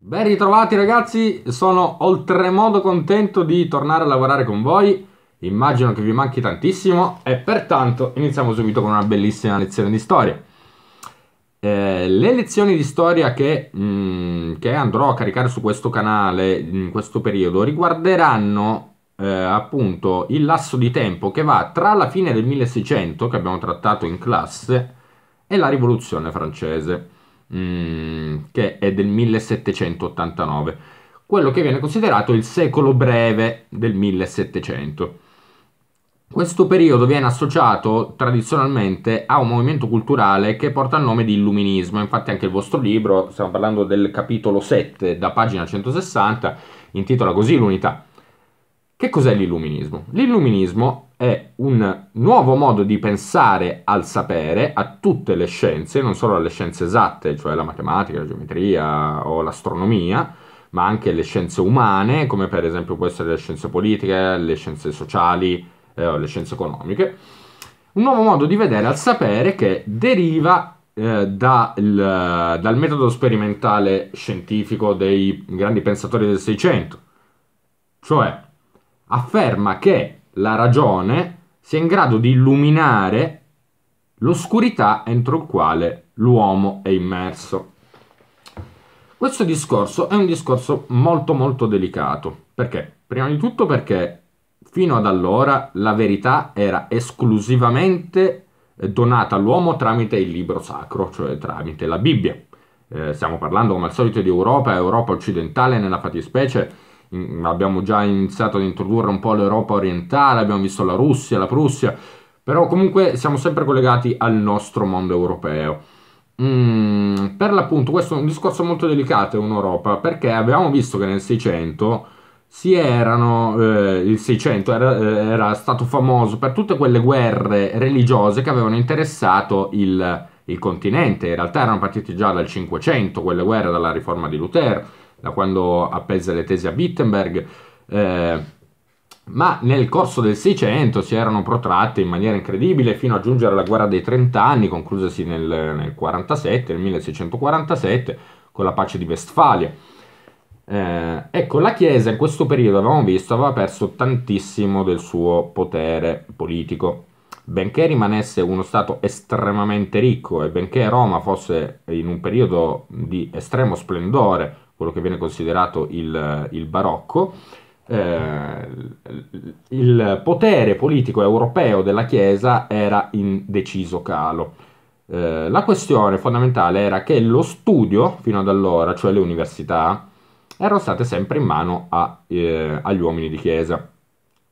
Ben ritrovati ragazzi, sono oltremodo contento di tornare a lavorare con voi, immagino che vi manchi tantissimo e pertanto iniziamo subito con una bellissima lezione di storia. Eh, le lezioni di storia che, mh, mm, che, andrò a caricare su questo canale in questo periodo riguarderanno eh, appunto il lasso di tempo che va tra la fine del 1600 che abbiamo trattato in classe e la rivoluzione francese. Mm, che è del 1789, quello che viene considerato il secolo breve del 1700. Questo periodo viene associato tradizionalmente a un movimento culturale che porta il nome di illuminismo, infatti anche il vostro libro, stiamo parlando del capitolo 7 da pagina 160, intitola così l'unità. Che cos'è l'illuminismo? L'illuminismo è un nuovo modo di pensare al sapere, a tutte le scienze, non solo alle scienze esatte, cioè la matematica, la geometria o l'astronomia, ma anche le scienze umane, come per esempio può essere le scienze politiche, le scienze sociali eh, o le scienze economiche. Un nuovo modo di vedere al sapere che deriva eh, dal, dal metodo sperimentale scientifico dei grandi pensatori del Seicento, cioè afferma che la ragione sia in grado di illuminare l'oscurità entro il quale l'uomo è immerso. Questo discorso è un discorso molto molto delicato, perché? Prima di tutto perché fino ad allora la verità era esclusivamente eh, donata all'uomo tramite il libro sacro, cioè tramite la Bibbia. Eh, stiamo parlando come al solito di Europa, Europa occidentale nella fattispecie, Mm, abbiamo già iniziato ad introdurre un po' l'Europa orientale, abbiamo visto la Russia, la Prussia, però comunque siamo sempre collegati al nostro mondo europeo. Mm, per l'appunto questo è un discorso molto delicato in Europa perché abbiamo visto che nel 600 si erano, eh, il 600 era, eh, era, stato famoso per tutte quelle guerre religiose che avevano interessato il, il continente, in realtà erano partite già dal 500 quelle guerre dalla riforma di Lutero da quando appese le tesi a Wittenberg, eh, ma nel corso del Seicento si erano protratte in maniera incredibile fino a giungere alla guerra dei Trent'anni, conclusasi nel, nel, 47, nel 1647, con la pace di Westfalia. Eh, ecco, la Chiesa in questo periodo, avevamo visto, aveva perso tantissimo del suo potere politico. Benché rimanesse uno Stato estremamente ricco e benché Roma fosse in un periodo di estremo splendore quello che viene considerato il, il barocco, eh, il potere politico europeo della Chiesa era in deciso calo. Eh, la questione fondamentale era che lo studio, fino ad allora, cioè le università, erano state sempre in mano a, eh, agli uomini di Chiesa,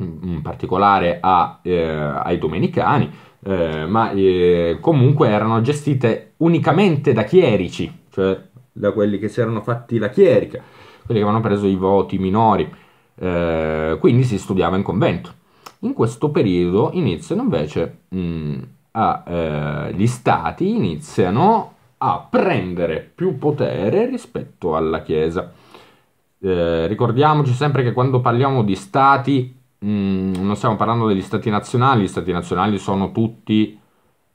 in particolare a, eh, ai domenicani, eh, ma eh, comunque erano gestite unicamente da chierici, cioè da quelli che si erano fatti la chierica, quelli che avevano preso i voti minori, eh, quindi si studiava in convento. In questo periodo iniziano invece mh, mm, a, eh, gli stati iniziano a prendere più potere rispetto alla Chiesa. Eh, ricordiamoci sempre che quando parliamo di stati Mm, non stiamo parlando degli stati nazionali, gli stati nazionali sono tutti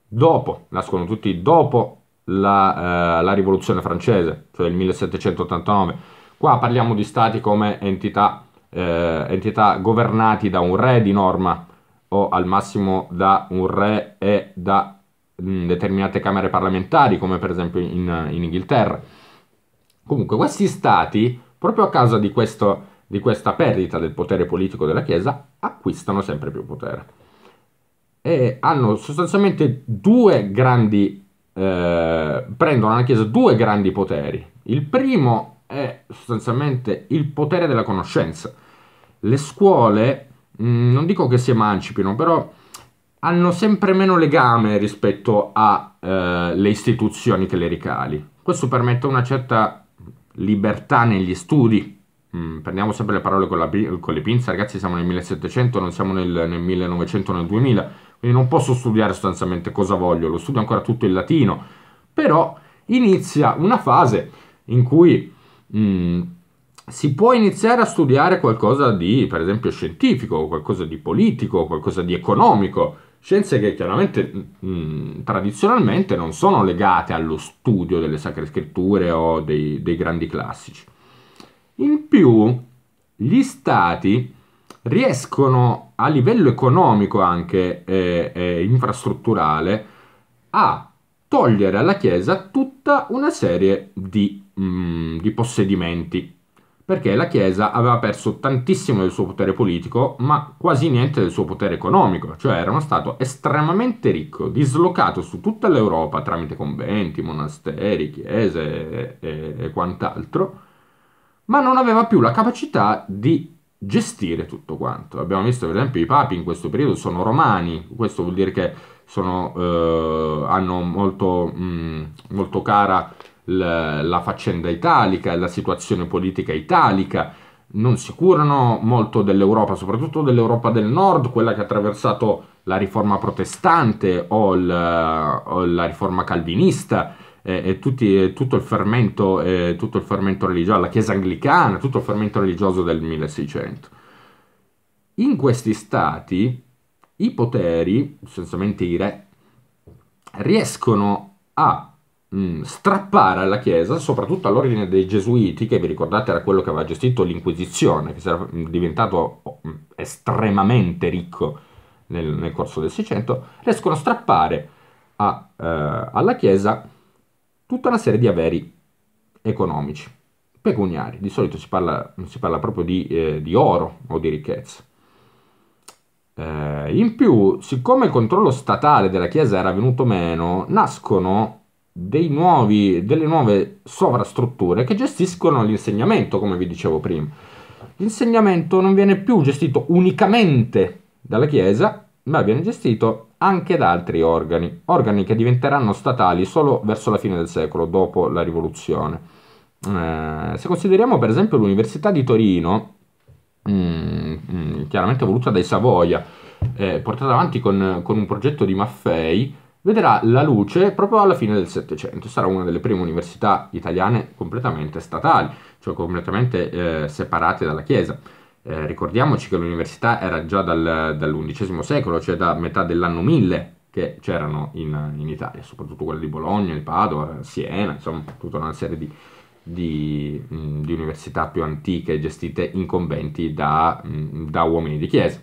dopo, nascono tutti dopo la, eh, la rivoluzione francese, cioè il 1789. Qua parliamo di stati come entità, eh, entità governati da un re di norma o al massimo da un re e da mh, mm, determinate camere parlamentari, come per esempio in, in Inghilterra. Comunque questi stati, proprio a causa di, questo, di questa perdita del potere politico della Chiesa, acquistano sempre più potere. E hanno sostanzialmente due grandi eh, prendono alla Chiesa due grandi poteri. Il primo è sostanzialmente il potere della conoscenza. Le scuole, mh, mm, non dico che si emancipino, però hanno sempre meno legame rispetto alle eh, istituzioni clericali. Questo permette una certa libertà negli studi. Mm, prendiamo sempre le parole con, la, con, le pinze, ragazzi, siamo nel 1700, non siamo nel, nel 1900, nel 2000 e non posso studiare sostanzialmente cosa voglio, lo studio ancora tutto in latino, però inizia una fase in cui mh, mm, si può iniziare a studiare qualcosa di, per esempio, scientifico, qualcosa di politico, qualcosa di economico, scienze che chiaramente mh, mm, tradizionalmente non sono legate allo studio delle sacre scritture o dei, dei grandi classici. In più, gli stati riescono a livello economico anche eh, eh, infrastrutturale a togliere alla Chiesa tutta una serie di, mh, mm, di possedimenti perché la Chiesa aveva perso tantissimo del suo potere politico, ma quasi niente del suo potere economico, cioè era uno Stato estremamente ricco, dislocato su tutta l'Europa tramite conventi, monasteri, chiese e, e, quant'altro, ma non aveva più la capacità di gestire tutto quanto. Abbiamo visto per esempio i papi in questo periodo sono romani, questo vuol dire che sono, eh, hanno molto, mh, mm, molto cara la, la faccenda italica, la situazione politica italica, non si curano molto dell'Europa, soprattutto dell'Europa del Nord, quella che ha attraversato la riforma protestante o, il, o la riforma calvinista eh, tutti, eh, tutto, il fermento, eh, tutto il fermento religioso, la Chiesa anglicana, tutto il fermento religioso del 1600. In questi stati i poteri, sostanzialmente i re, riescono a mm, strappare alla Chiesa, soprattutto all'ordine dei Gesuiti, che vi ricordate era quello che aveva gestito l'Inquisizione, che si era mm, diventato mm, estremamente ricco nel, nel corso del 600, riescono a strappare a, eh, alla Chiesa tutta una serie di averi economici, pecuniari, di solito si parla, si parla proprio di, eh, di oro o di ricchezza. Eh, in più, siccome il controllo statale della Chiesa era venuto meno, nascono nuovi, delle nuove sovrastrutture che gestiscono l'insegnamento, come vi dicevo prima. L'insegnamento non viene più gestito unicamente dalla Chiesa, ma viene gestito anche da altri organi, organi che diventeranno statali solo verso la fine del secolo, dopo la rivoluzione. Eh, se consideriamo per esempio l'Università di Torino, mm, mm, chiaramente voluta dai Savoia, eh, portata avanti con, con, un progetto di Maffei, vedrà la luce proprio alla fine del Settecento. Sarà una delle prime università italiane completamente statali, cioè completamente eh, separate dalla Chiesa. Eh, ricordiamoci che l'università era già dal, dall'undicesimo secolo, cioè da metà dell'anno 1000 che c'erano in, in, Italia, soprattutto quelle di Bologna, di Padova, Siena, insomma tutta una serie di, di, mh, mm, di università più antiche gestite in conventi da, mh, mm, da uomini di chiesa.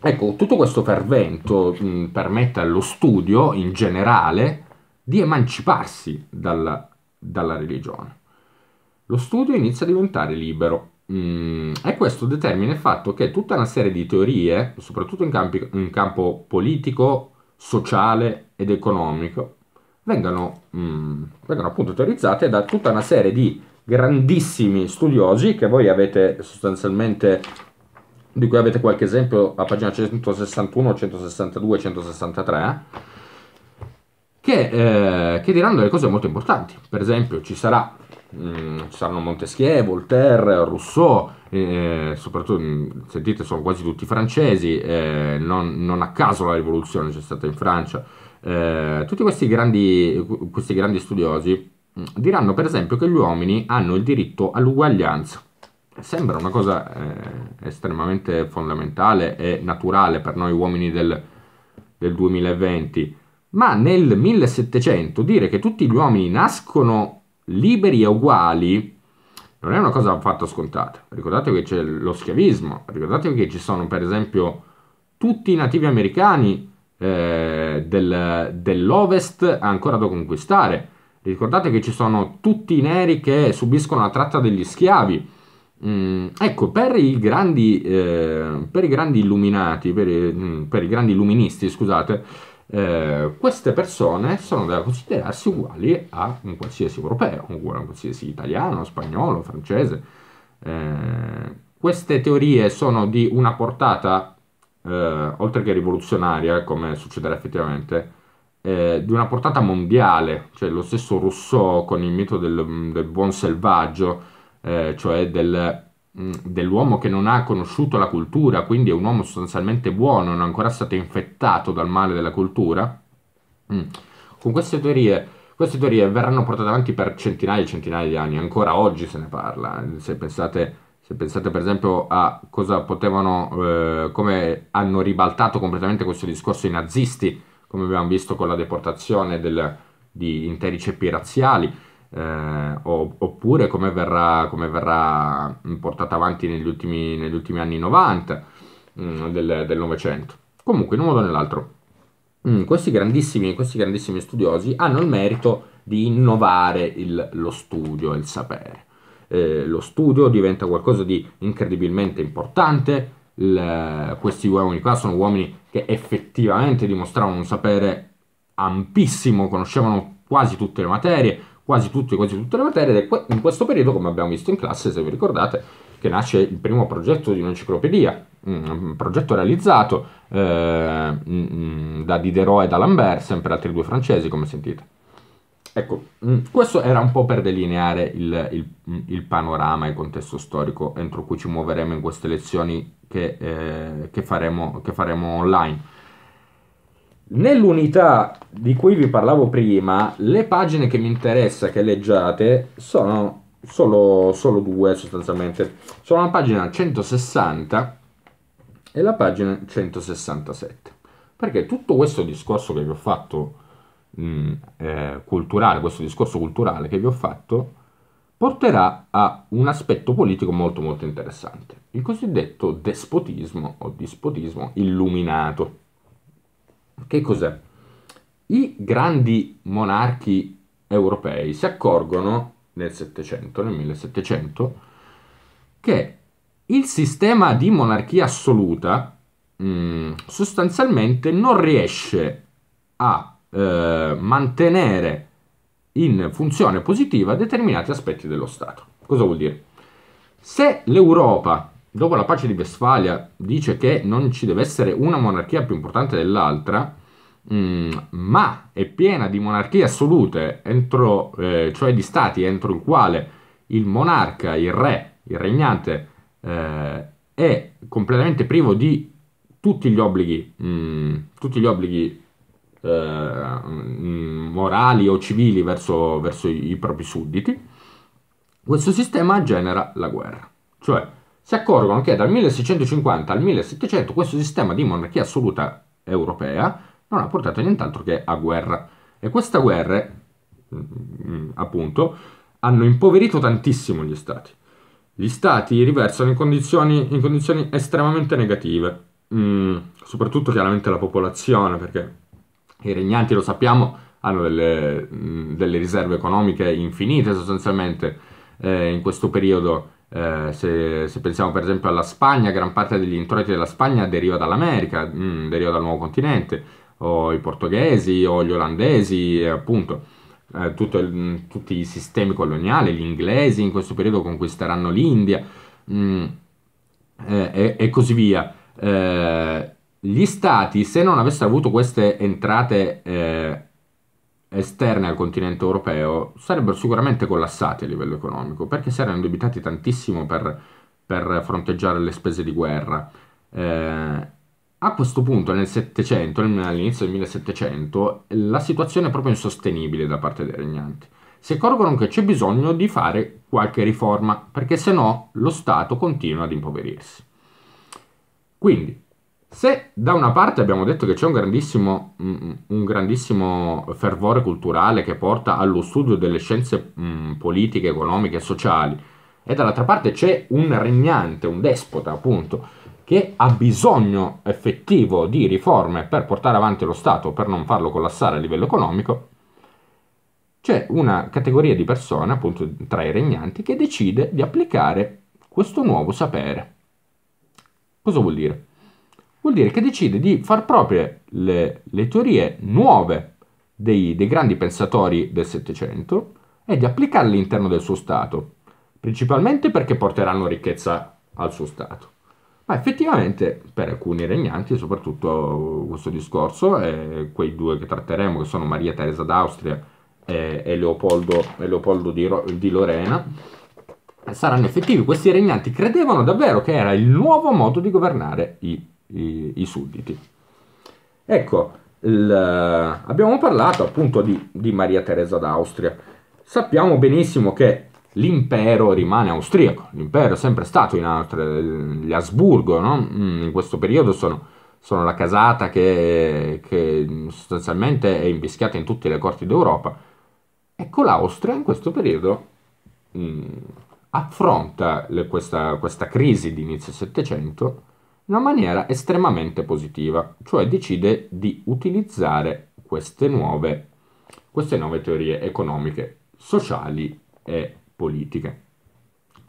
Ecco, tutto questo fervento mh, mm, permette allo studio in generale di emanciparsi dalla, dalla religione. Lo studio inizia a diventare libero, Mm, e questo determina il fatto che tutta una serie di teorie, soprattutto in, campi, in campo politico, sociale ed economico, vengano, mm, vengano, appunto teorizzate da tutta una serie di grandissimi studiosi che voi avete sostanzialmente, di cui avete qualche esempio a pagina 161, 162, 163. Che, eh, che diranno delle cose molto importanti. Per esempio, ci sarà ci mm, saranno Montesquieu, Voltaire, Rousseau, eh, soprattutto mm, sentite sono quasi tutti francesi, eh, non, non, a caso la rivoluzione c'è stata in Francia, eh, tutti questi grandi, questi grandi studiosi mm, diranno per esempio che gli uomini hanno il diritto all'uguaglianza. Sembra una cosa eh, estremamente fondamentale e naturale per noi uomini del, del 2020, ma nel 1700 dire che tutti gli uomini nascono liberi e uguali non è una cosa affatto scontata. Ricordatevi che c'è lo schiavismo, ricordatevi che ci sono per esempio tutti i nativi americani eh, del, dell'Ovest ancora da conquistare. Ricordate che ci sono tutti i neri che subiscono la tratta degli schiavi. Mm, ecco, per i, grandi, eh, per i grandi illuminati, per i, mm, per i grandi illuministi, scusate, eh, queste persone sono da considerarsi uguali a un qualsiasi europeo, uguali a un qualsiasi italiano, spagnolo, francese. Eh, queste teorie sono di una portata, eh, oltre che rivoluzionaria, come succederà effettivamente, eh, di una portata mondiale, cioè lo stesso Rousseau con il mito del, del buon selvaggio, eh, cioè del Mm, dell'uomo che non ha conosciuto la cultura, quindi è un uomo sostanzialmente buono, non è ancora stato infettato dal male della cultura, mm, con queste teorie, queste teorie verranno portate avanti per centinaia e centinaia di anni, ancora oggi se ne parla, se pensate, se pensate per esempio a cosa potevano, eh, come hanno ribaltato completamente questo discorso i nazisti, come abbiamo visto con la deportazione del, di interi ceppi razziali, eh, oppure come verrà, come verrà, portata avanti negli ultimi, negli ultimi anni 90 mh, mm, del, Novecento. Comunque, in un modo o nell'altro, mh, mm, questi, grandissimi, questi, grandissimi, studiosi hanno il merito di innovare il, lo studio, il sapere. Eh, lo studio diventa qualcosa di incredibilmente importante. Il, questi uomini qua sono uomini che effettivamente dimostravano un sapere ampissimo, conoscevano quasi tutte le materie, quasi tutte, quasi tutte le materie ed è in questo periodo, come abbiamo visto in classe, se vi ricordate, che nasce il primo progetto di un'enciclopedia, un progetto realizzato eh, mm, mm, da Diderot e da Lambert, sempre altri due francesi, come sentite. Ecco, mm, questo era un po' per delineare il, il, il panorama, il contesto storico entro cui ci muoveremo in queste lezioni che, eh, che, faremo, che faremo online. Nell'unità di cui vi parlavo prima, le pagine che mi interessa che leggiate sono solo, solo due sostanzialmente. Sono la pagina 160 e la pagina 167. Perché tutto questo discorso che vi ho fatto, mh, mm, eh, culturale, questo discorso culturale che vi ho fatto, porterà a un aspetto politico molto molto interessante. Il cosiddetto despotismo o dispotismo illuminato. Che cos'è? I grandi monarchi europei si accorgono nel 700, nel 1700, che il sistema di monarchia assoluta mh, mm, sostanzialmente non riesce a eh, mantenere in funzione positiva determinati aspetti dello Stato. Cosa vuol dire? Se l'Europa dopo la pace di Vestfalia, dice che non ci deve essere una monarchia più importante dell'altra, Mm, ma è piena di monarchie assolute, entro, eh, cioè di stati entro il quale il monarca, il re, il regnante eh, è completamente privo di tutti gli obblighi, mm, tutti gli obblighi eh, mm, morali o civili verso, verso i propri sudditi, questo sistema genera la guerra. Cioè, si accorgono che dal 1650 al 1700 questo sistema di monarchia assoluta europea non ha portato nient'altro che a guerra. E queste guerre, mm, mm, appunto, hanno impoverito tantissimo gli stati. Gli stati riversano in condizioni, in condizioni estremamente negative, mm, soprattutto chiaramente la popolazione, perché i regnanti, lo sappiamo, hanno delle, mm, delle riserve economiche infinite sostanzialmente eh, in questo periodo eh, se, se, pensiamo per esempio alla Spagna, gran parte degli introiti della Spagna deriva dall'America, mh, mm, deriva dal nuovo continente, o i portoghesi o gli olandesi, appunto. Eh, il, mm, tutti i sistemi coloniali, gli inglesi in questo periodo conquisteranno l'India mh, mm, eh, e, e, così via. Eh, gli stati, se non avessero avuto queste entrate eh, esterne al continente europeo sarebbero sicuramente collassate a livello economico perché si erano indebitati tantissimo per, per fronteggiare le spese di guerra. Eh, a questo punto, nel 700, all'inizio del 1700, la situazione è proprio insostenibile da parte dei regnanti. Si accorgono che c'è bisogno di fare qualche riforma perché se no lo Stato continua ad impoverirsi. Quindi se da una parte abbiamo detto che c'è un grandissimo, mm, mm, un grandissimo, fervore culturale che porta allo studio delle scienze mm, politiche, economiche e sociali, e dall'altra parte c'è un regnante, un despota appunto, che ha bisogno effettivo di riforme per portare avanti lo Stato, per non farlo collassare a livello economico, c'è una categoria di persone, appunto tra i regnanti, che decide di applicare questo nuovo sapere. Cosa vuol dire? vuol dire che decide di far proprie le, le teorie nuove dei, dei grandi pensatori del Settecento e di applicarle all'interno del suo Stato, principalmente perché porteranno ricchezza al suo Stato. Ma effettivamente per alcuni regnanti, soprattutto questo discorso, eh, quei due che tratteremo, che sono Maria Teresa d'Austria e, e Leopoldo, e Leopoldo di, Ro, di, Lorena, saranno effettivi. Questi regnanti credevano davvero che era il nuovo modo di governare i i, i sudditi. Ecco, il, eh, abbiamo parlato appunto di, di Maria Teresa d'Austria. Sappiamo benissimo che l'impero rimane austriaco, l'impero è sempre stato in altre, gli Asburgo, no? Mm, in questo periodo sono, sono la casata che, che, sostanzialmente è invischiata in tutte le corti d'Europa. Ecco l'Austria in questo periodo mh, mm, affronta le, questa, questa crisi di inizio Settecento in una maniera estremamente positiva, cioè decide di utilizzare queste nuove, queste nuove teorie economiche, sociali e politiche.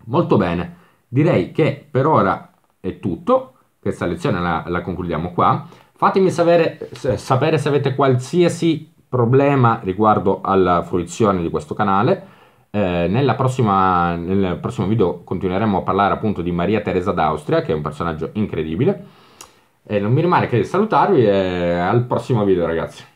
Molto bene, direi che per ora è tutto, questa lezione la, la concludiamo qua. Fatemi sapere, sapere se avete qualsiasi problema riguardo alla fruizione di questo canale eh, prossima, nel prossimo video continueremo a parlare appunto di Maria Teresa d'Austria, che è un personaggio incredibile. E non mi rimane che salutarvi e al prossimo video ragazzi.